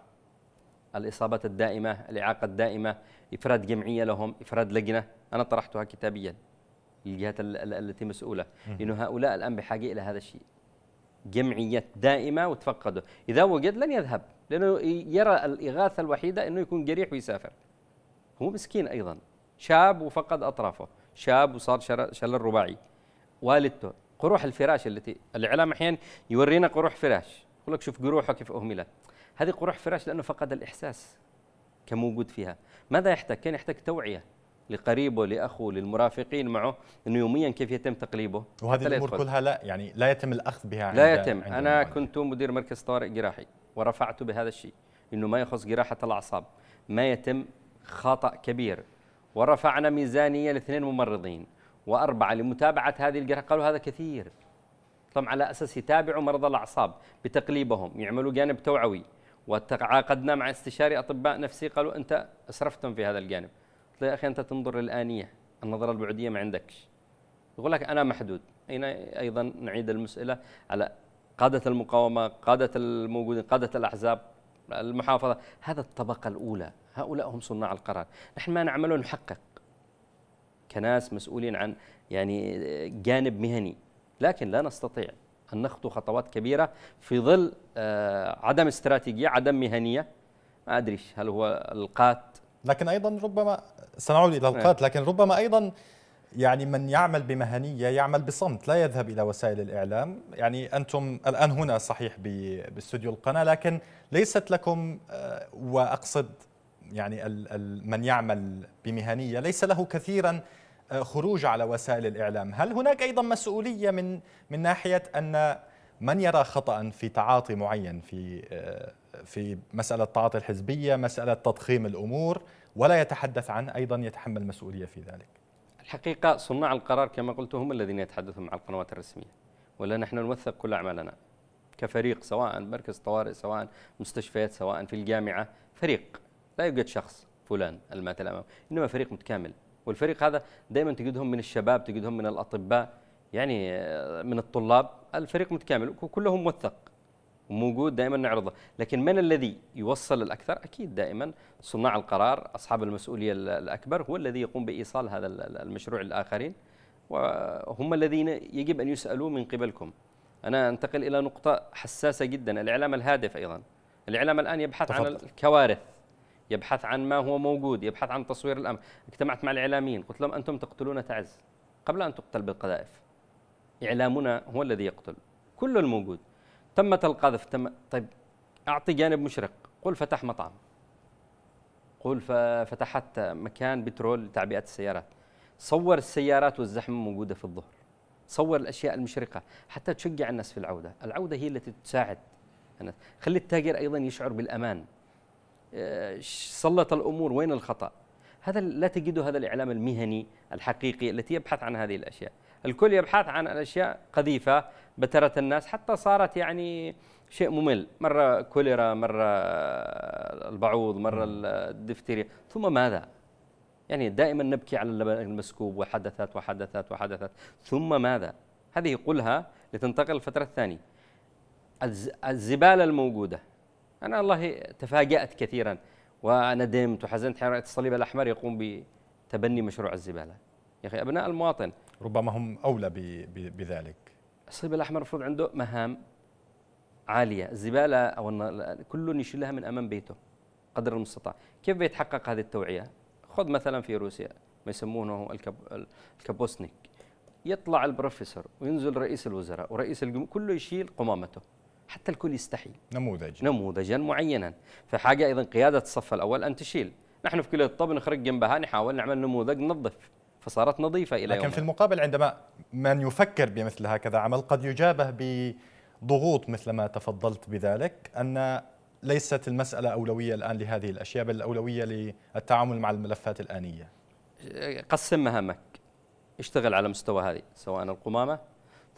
الاصابات الدائمه الاعاقه الدائمه افراد جمعيه لهم افراد لجنه انا طرحتها كتابيا للجهات التي مسؤوله انه هؤلاء الان بحاجه الى هذا الشيء جمعيه دائمه وتفقده اذا وجد لن يذهب لانه يرى الاغاثه الوحيده انه يكون جريح ويسافر هو مسكين ايضا شاب وفقد اطرافه شاب وصار شلل رباعي والدته قروح الفراش التي الاعلام احيانا يورينا قروح فراش يقول لك شوف جروحه كيف اهملت هذه قروح فراش لانه فقد الاحساس كموجود فيها ماذا يحتاج كان يحتاج توعيه لقريبه لاخوه للمرافقين معه انه يوميا كيف يتم تقليبه وهذه الامور كلها لا يعني لا يتم الاخذ بها عند لا يتم عند انا المعنى. كنت مدير مركز طوارئ جراحي ورفعت بهذا الشيء انه ما يخص جراحه الاعصاب ما يتم خطا كبير ورفعنا ميزانيه لاثنين ممرضين واربعه لمتابعه هذه الجراحه قالوا هذا كثير طبعا على اساس يتابعوا مرضى الاعصاب بتقليبهم يعملوا جانب توعوي وتعاقدنا مع استشاري اطباء نفسي قالوا انت اسرفتم في هذا الجانب قلت له يا اخي انت تنظر للانيه النظره البعديه ما عندكش يقول لك انا محدود هنا ايضا نعيد المساله على قاده المقاومه قاده الموجودين قاده الاحزاب المحافظه هذا الطبقه الاولى هؤلاء هم صناع القرار نحن ما نعمله نحقق كناس مسؤولين عن يعني جانب مهني لكن لا نستطيع أن نخطو خطوات كبيرة في ظل آه، عدم استراتيجية عدم مهنية ما أدريش هل هو القات لكن أيضا ربما سنعود إلى القات نعم. لكن ربما أيضا يعني من يعمل بمهنية يعمل بصمت لا يذهب إلى وسائل الإعلام يعني أنتم الآن هنا صحيح باستوديو القناة لكن ليست لكم آه، وأقصد يعني من يعمل بمهنية ليس له كثيرا آه، خروج على وسائل الإعلام هل هناك أيضا مسؤولية من, من ناحية أن من يرى خطأ في تعاطي معين في, آه، في مسألة التعاطي الحزبية مسألة تضخيم الأمور ولا يتحدث عن أيضا يتحمل مسؤولية في ذلك الحقيقة صناع القرار كما قلت هم الذين يتحدثون مع القنوات الرسمية ولا نحن نوثق كل أعمالنا كفريق سواء مركز طوارئ سواء مستشفيات سواء في الجامعة فريق لا يوجد شخص فلان المات الامام إنما فريق متكامل والفريق هذا دائما تجدهم من الشباب تجدهم من الاطباء يعني آه، من الطلاب الفريق متكامل وكلهم موثق وموجود دائما نعرضه لكن من الذي يوصل الاكثر اكيد دائما صناع القرار اصحاب المسؤوليه الاكبر هو الذي يقوم بايصال هذا المشروع للاخرين وهم الذين يجب ان يسالوا من قبلكم انا انتقل الى نقطه حساسه جدا الاعلام الهادف ايضا الاعلام الان يبحث تفضل. عن الكوارث يبحث عن ما هو موجود يبحث عن تصوير الأمر اجتمعت مع الإعلاميين قلت لهم أنتم تقتلون تعز قبل أن تقتل بالقذائف إعلامنا هو الذي يقتل كل الموجود تمت القذف تم طيب أعطي جانب مشرق قل فتح مطعم قل فتحت مكان بترول لتعبئة السيارات صور السيارات والزحمة موجودة في الظهر صور الأشياء المشرقة حتى تشجع الناس في العودة العودة هي التي تساعد الناس خلي التاجر أيضا يشعر بالأمان سلط الامور وين الخطا هذا لا تجده هذا الاعلام المهني الحقيقي التي يبحث عن هذه الاشياء الكل يبحث عن الاشياء قذيفه بترت الناس حتى صارت يعني شيء ممل مره كوليرا مره البعوض مره الدفتيريا ثم ماذا يعني دائما نبكي على اللبن المسكوب وحدثت وحدثت وحدثت ثم ماذا هذه قلها لتنتقل الفتره الثانيه الزباله الموجوده أنا والله تفاجأت كثيرا وندمت وحزنت حين رأيت الصليب الأحمر يقوم بتبني مشروع الزبالة يا أخي أبناء المواطن ربما هم أولى بذلك الصليب الأحمر المفروض عنده مهام عالية الزبالة أو كل يشيلها من أمام بيته قدر المستطاع كيف بيتحقق هذه التوعية خذ مثلا في روسيا ما يسمونه الكب... الكابوسنيك يطلع البروفيسور وينزل رئيس الوزراء ورئيس الجمهور كله يشيل قمامته حتى الكل يستحي نموذج نموذجا معينا فحاجه ايضا قياده الصف الاول ان تشيل نحن في كليه الطب نخرج جنبها نحاول نعمل نموذج نظف فصارت نظيفه الى لكن يومنا. في المقابل عندما من يفكر بمثل هكذا عمل قد يجابه بضغوط مثل ما تفضلت بذلك ان ليست المساله اولويه الان لهذه الاشياء بل الاولويه للتعامل مع الملفات الانيه قسم مهامك اشتغل على مستوى هذه سواء القمامه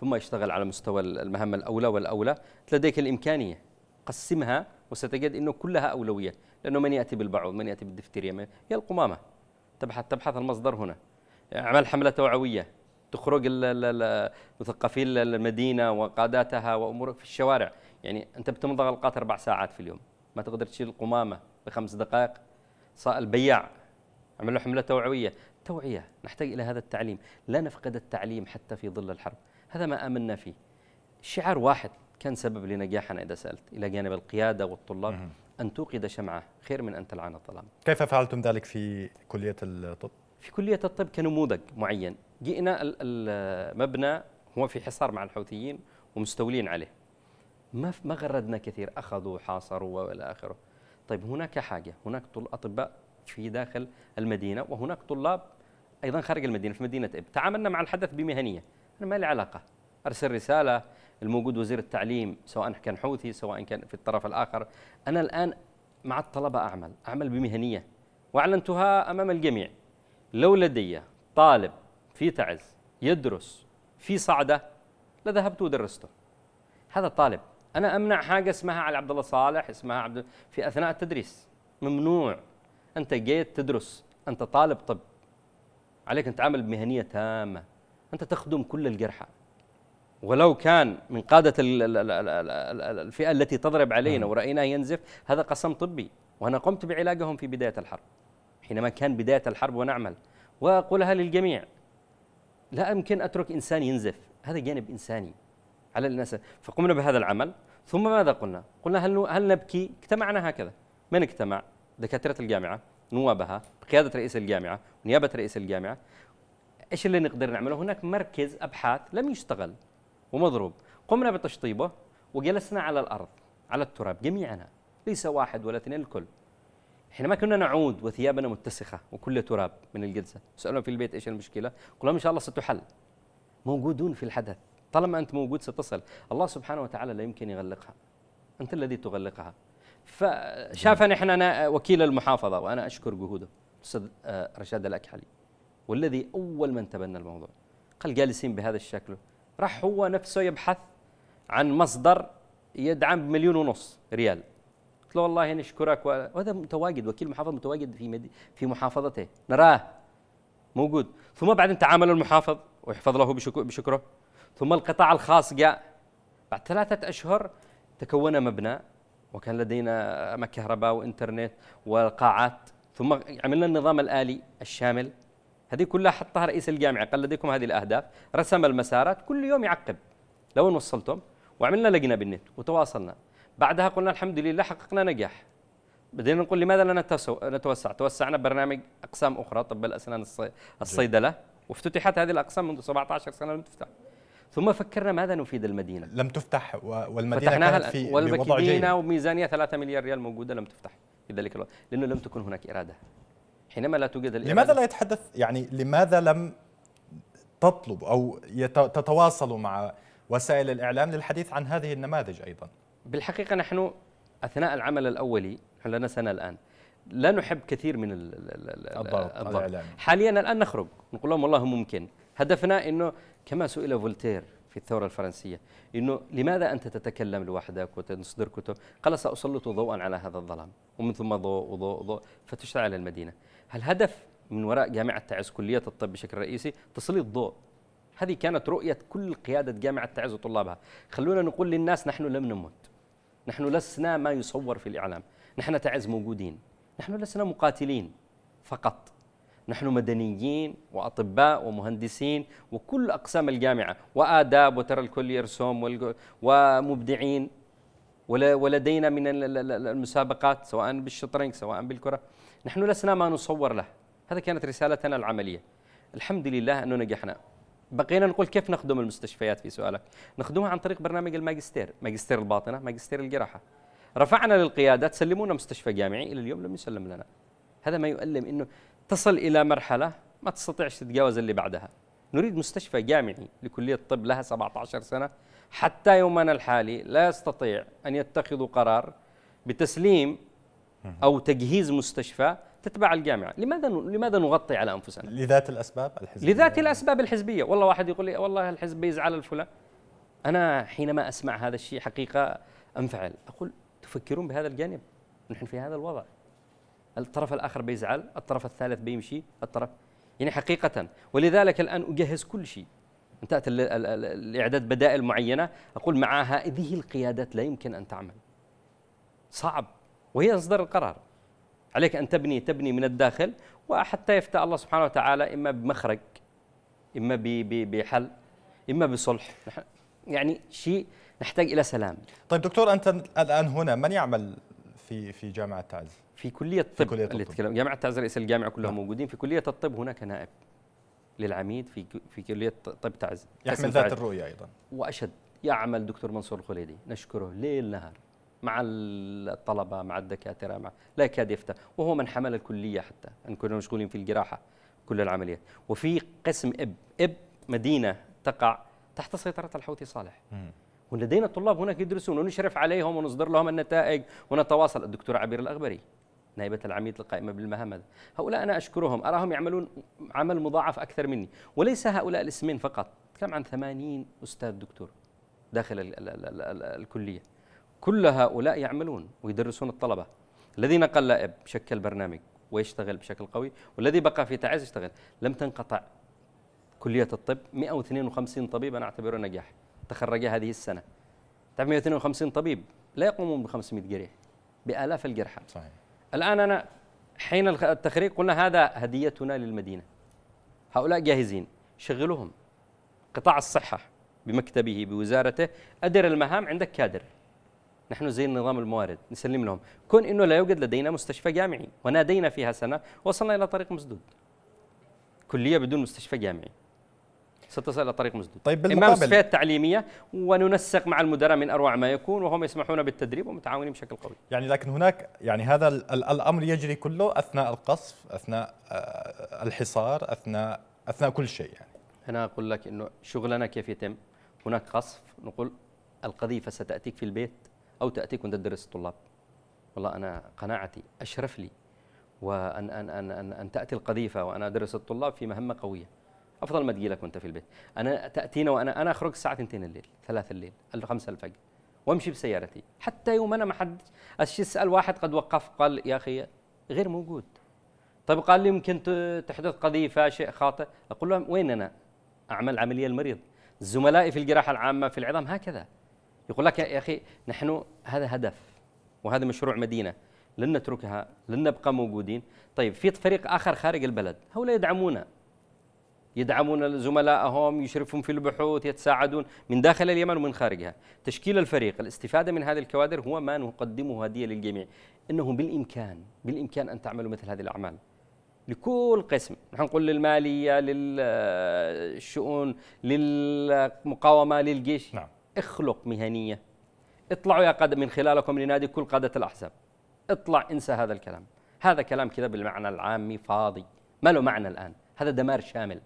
ثم اشتغل على مستوى المهمة الأولى والأولى لديك الإمكانية قسمها وستجد أنه كلها أولوية لأنه من يأتي بالبعوض من يأتي بالدفتيريا هي القمامة تبحث تبحث المصدر هنا اعمل حملة توعوية تخرج مثقفين المدينة وقاداتها وأمورك في الشوارع يعني أنت بتمضغ القات أربع ساعات في اليوم ما تقدر تشيل القمامة بخمس دقائق البياع عمل له حملة توعوية توعية نحتاج إلى هذا التعليم لا نفقد التعليم حتى في ظل الحرب هذا ما آمنا فيه شعار واحد كان سبب لنجاحنا إذا سألت إلى جانب القيادة والطلاب أن توقد شمعة خير من أن تلعن الظلام كيف فعلتم ذلك في كلية الطب؟ في كلية الطب كنموذج معين جئنا المبنى هو في حصار مع الحوثيين ومستولين عليه ما ما غردنا كثير اخذوا حاصروا والى اخره طيب هناك حاجه هناك اطباء في داخل المدينه وهناك طلاب ايضا خارج المدينه في مدينه اب تعاملنا مع الحدث بمهنيه انا ما لي علاقه ارسل رساله الموجود وزير التعليم سواء كان حوثي سواء كان في الطرف الاخر انا الان مع الطلبه اعمل اعمل بمهنيه واعلنتها امام الجميع لو لدي طالب في تعز يدرس في صعده لذهبت ودرسته هذا طالب انا امنع حاجه اسمها على عبد الله صالح اسمها عبد في اثناء التدريس ممنوع انت جيت تدرس انت طالب طب عليك ان تعامل بمهنيه تامه أنت تخدم كل الجرحى ولو كان من قادة الفئة التي تضرب علينا نعم. ورأيناه ينزف هذا قسم طبي وأنا قمت بعلاجهم في بداية الحرب حينما كان بداية الحرب ونعمل وأقولها للجميع لا يمكن أترك إنسان ينزف هذا جانب إنساني على الناس فقمنا بهذا العمل ثم ماذا قلنا؟ قلنا هل هل نبكي؟ اجتمعنا هكذا من اجتمع؟ دكاترة الجامعة نوابها بقيادة رئيس الجامعة ونيابة رئيس الجامعة ايش اللي نقدر نعمله؟ هناك مركز ابحاث لم يشتغل ومضروب، قمنا بتشطيبه وجلسنا على الارض على التراب جميعنا، ليس واحد ولا اثنين الكل. احنا ما كنا نعود وثيابنا متسخه وكل تراب من الجلسه، سالنا في البيت ايش المشكله؟ قلنا ان شاء الله ستحل. موجودون في الحدث، طالما انت موجود ستصل، الله سبحانه وتعالى لا يمكن يغلقها. انت الذي تغلقها. فشافني احنا وكيل المحافظه وانا اشكر جهوده الاستاذ آه، رشاد الاكحلي. والذي أول من تبنى الموضوع قال جالسين بهذا الشكل راح هو نفسه يبحث عن مصدر يدعم بمليون ونص ريال قلت له والله نشكرك وهذا متواجد وكيل محافظ متواجد في مدي في محافظته نراه موجود ثم بعدين تعامل المحافظ ويحفظ له بشكره ثم القطاع الخاص جاء بعد ثلاثة أشهر تكون مبنى وكان لدينا كهرباء وإنترنت وقاعات ثم عملنا النظام الآلي الشامل هذه كلها حطها رئيس الجامعه قال لديكم هذه الاهداف رسم المسارات كل يوم يعقب لوين وصلتم وعملنا لجنه بالنت وتواصلنا بعدها قلنا الحمد لله حققنا نجاح بدينا نقول لماذا لا نتوسع توسعنا برنامج اقسام اخرى طب الاسنان الصيدله وافتتحت هذه الاقسام منذ 17 سنه لم تفتح ثم فكرنا ماذا نفيد المدينه لم تفتح والمدينه فتحناها كانت في وضع جيد وميزانيه 3 مليار ريال موجوده لم تفتح في ذلك الوقت لانه لم تكن هناك اراده حينما لا توجد لماذا لا يتحدث يعني لماذا لم تطلب أو تتواصلوا مع وسائل الإعلام للحديث عن هذه النماذج أيضا بالحقيقة نحن أثناء العمل الأولي لنا سنة الآن لا نحب كثير من الضغط, الضغط. حاليا الآن نخرج نقول لهم والله ممكن هدفنا أنه كما سئل فولتير في الثورة الفرنسية أنه لماذا أنت تتكلم لوحدك وتصدر كتب قال سأسلط ضوءا على هذا الظلام ومن ثم ضوء وضوء وضوء فتشتعل المدينة الهدف من وراء جامعة تعز كلية الطب بشكل رئيسي تسليط الضوء هذه كانت رؤية كل قيادة جامعة تعز وطلابها خلونا نقول للناس نحن لم نمت نحن لسنا ما يصور في الإعلام نحن تعز موجودين نحن لسنا مقاتلين فقط نحن مدنيين وأطباء ومهندسين وكل أقسام الجامعة وآداب وترى الكل يرسم ومبدعين ولدينا من المسابقات سواء بالشطرنج سواء بالكرة نحن لسنا ما نصور له هذا كانت رسالتنا العملية الحمد لله أنه نجحنا بقينا نقول كيف نخدم المستشفيات في سؤالك نخدمها عن طريق برنامج الماجستير ماجستير الباطنة ماجستير الجراحة رفعنا للقيادة تسلمونا مستشفى جامعي إلى اليوم لم يسلم لنا هذا ما يؤلم أنه تصل إلى مرحلة ما تستطيعش تتجاوز اللي بعدها نريد مستشفى جامعي لكلية الطب لها 17 سنة حتى يومنا الحالي لا يستطيع أن يتخذوا قرار بتسليم او تجهيز مستشفى تتبع الجامعه، لماذا لماذا نغطي على انفسنا؟ لذات الاسباب الحزبيه لذات الاسباب الحزبيه، والله واحد يقول لي والله الحزب بيزعل الفلان. انا حينما اسمع هذا الشيء حقيقه انفعل، اقول تفكرون بهذا الجانب؟ نحن في هذا الوضع. الطرف الاخر بيزعل، الطرف الثالث بيمشي، الطرف يعني حقيقه ولذلك الان اجهز كل شيء. انتهت الاعداد بدائل معينه، اقول معها هذه القيادات لا يمكن ان تعمل. صعب وهي إصدار القرار عليك أن تبني تبني من الداخل وحتى يفتح الله سبحانه وتعالى إما بمخرج إما بحل إما بصلح يعني شيء نحتاج إلى سلام طيب دكتور أنت الآن هنا من يعمل في في جامعة تعز؟ في كلية الطب في كلية الطب جامعة تعز رئيس الجامعة كلهم نعم. موجودين في كلية الطب هناك نائب للعميد في في كلية طب تعز يحمل ذات الرؤية أيضا وأشد يعمل دكتور منصور الخليدي نشكره ليل نهار مع الطلبه مع الدكاتره مع لا يكاد يفتح وهو من حمل الكليه حتى ان كنا مشغولين في الجراحه كل العمليات وفي قسم اب اب مدينه تقع تحت سيطره الحوثي صالح ولدينا طلاب هناك يدرسون ونشرف عليهم ونصدر لهم النتائج ونتواصل الدكتور عبير الاغبري نائبة العميد القائمة بالمهام هذا هؤلاء أنا أشكرهم أراهم يعملون عمل مضاعف أكثر مني وليس هؤلاء الاسمين فقط كم عن ثمانين أستاذ دكتور داخل الكلية كل هؤلاء يعملون ويدرسون الطلبة الذي نقل لائب شكل برنامج ويشتغل بشكل قوي والذي بقى في تعز يشتغل لم تنقطع كلية الطب 152 طبيب أنا أعتبره نجاح تخرج هذه السنة تعرف 152 طبيب لا يقومون ب 500 جريح بآلاف الجرحى صحيح الآن أنا حين التخريج قلنا هذا هديتنا للمدينة هؤلاء جاهزين شغلوهم قطاع الصحة بمكتبه بوزارته أدر المهام عندك كادر نحن زي النظام الموارد نسلم لهم كون أنه لا يوجد لدينا مستشفى جامعي ونادينا فيها سنة وصلنا إلى طريق مسدود كلية بدون مستشفى جامعي ستصل الى طريق مسدود طيب بالمقابل امام تعليميه وننسق مع المدراء من اروع ما يكون وهم يسمحون بالتدريب ومتعاونين بشكل قوي يعني لكن هناك يعني هذا الامر يجري كله اثناء القصف اثناء آه، الحصار اثناء اثناء كل شيء يعني انا اقول لك انه شغلنا كيف يتم هناك قصف نقول القذيفه ستاتيك في البيت أو وانت تدرس الطلاب والله أنا قناعتي أشرف لي وأن أن أن أن, أن تأتي القذيفة وأنا أدرس الطلاب في مهمة قوية أفضل ما تجي لك وأنت في البيت أنا تأتينا وأنا أنا أخرج الساعة 2 الليل 3 الليل 5 الفجر وامشي بسيارتي حتى يوم انا ما حد اسال واحد قد وقف قال يا اخي غير موجود طيب قال لي يمكن تحدث قذيفه شيء خاطئ اقول له وين انا اعمل عمليه المريض زملائي في الجراحه العامه في العظام هكذا يقول لك يا أخي نحن هذا هدف وهذا مشروع مدينة لن نتركها لن نبقى موجودين طيب في فريق آخر خارج البلد هؤلاء يدعمونا يدعمون زملائهم يشرفون في البحوث يتساعدون من داخل اليمن ومن خارجها تشكيل الفريق الاستفادة من هذه الكوادر هو ما نقدمه هدية للجميع أنه بالإمكان بالإمكان أن تعملوا مثل هذه الأعمال لكل قسم نحن نقول للمالية للشؤون للمقاومة للجيش نعم اخلق مهنية اطلعوا يا قادة من خلالكم لنادي كل قادة الأحزاب اطلع انسى هذا الكلام هذا كلام كذا بالمعنى العامي فاضي ما له معنى الآن هذا دمار شامل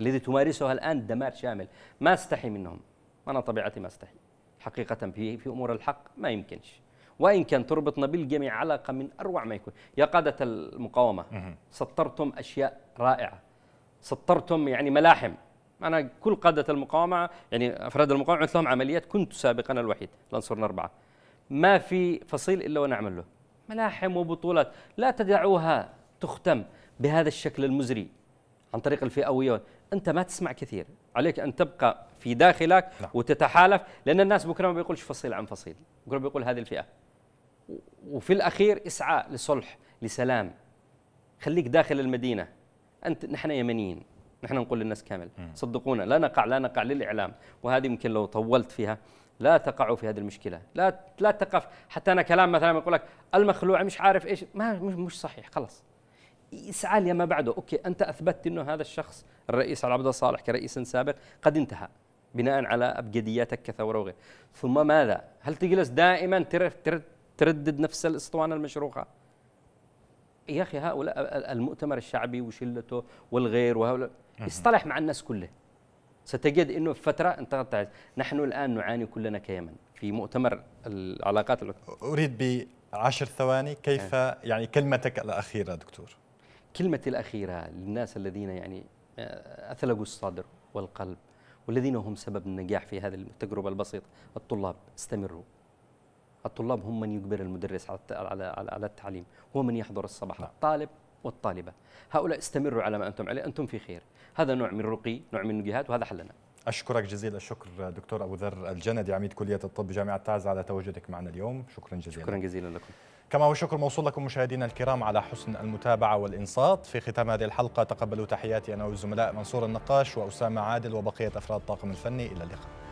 الذي تمارسه الآن دمار شامل ما استحي منهم أنا طبيعتي ما استحي حقيقة في في أمور الحق ما يمكنش وإن كان تربطنا بالجميع علاقة من أروع ما يكون يا قادة المقاومة سطرتم أشياء رائعة سطرتم يعني ملاحم أنا كل قادة المقاومة يعني أفراد المقاومة عملت لهم عمليات كنت سابقا الوحيد لأنصرنا أربعة ما في فصيل إلا ونعمل له ملاحم وبطولات لا تدعوها تختم بهذا الشكل المزري عن طريق الفئويون أنت ما تسمع كثير عليك أن تبقى في داخلك لا. نعم. وتتحالف لأن الناس بكرة ما بيقولش فصيل عن فصيل بكرة بيقول هذه الفئة وفي الأخير اسعى لصلح لسلام خليك داخل المدينة أنت نحن يمنيين نحن نقول للناس كامل صدقونا لا نقع لا نقع للإعلام وهذه يمكن لو طولت فيها لا تقعوا في هذه المشكلة لا لا تقف حتى أنا كلام مثلا يقول لك المخلوع مش عارف إيش ما مش, مش صحيح خلاص اسعى لما بعده أوكي أنت أثبتت أنه هذا الشخص الرئيس على عبد الصالح كرئيس سابق قد انتهى بناء على أبجدياتك كثورة وغيره ثم ماذا هل تجلس دائما تردد نفس الأسطوانة المشروخة يا اخي هؤلاء المؤتمر الشعبي وشلته والغير وهؤلاء اصطلح مع الناس كله ستجد انه في فتره انت نحن الان نعاني كلنا كيمن في مؤتمر العلاقات اريد بعشر ثواني كيف آه. يعني كلمتك الاخيره دكتور كلمتي الاخيره للناس الذين يعني آه، اثلجوا الصدر والقلب والذين هم سبب النجاح في هذه التجربه البسيطه الطلاب استمروا الطلاب هم من يجبر المدرس على على التعليم هو من يحضر الصباح نعم. الطالب والطالبة هؤلاء استمروا على ما أنتم عليه أنتم في خير هذا نوع من الرقي نوع من الجهات وهذا حلنا أشكرك جزيل الشكر دكتور أبو ذر الجندي عميد كلية الطب جامعة تعز على تواجدك معنا اليوم شكرا جزيلا شكرا جزيلا لكم كما هو شكر موصول لكم مشاهدينا الكرام على حسن المتابعة والإنصات في ختام هذه الحلقة تقبلوا تحياتي أنا والزملاء منصور النقاش وأسامة عادل وبقية أفراد الطاقم الفني إلى اللقاء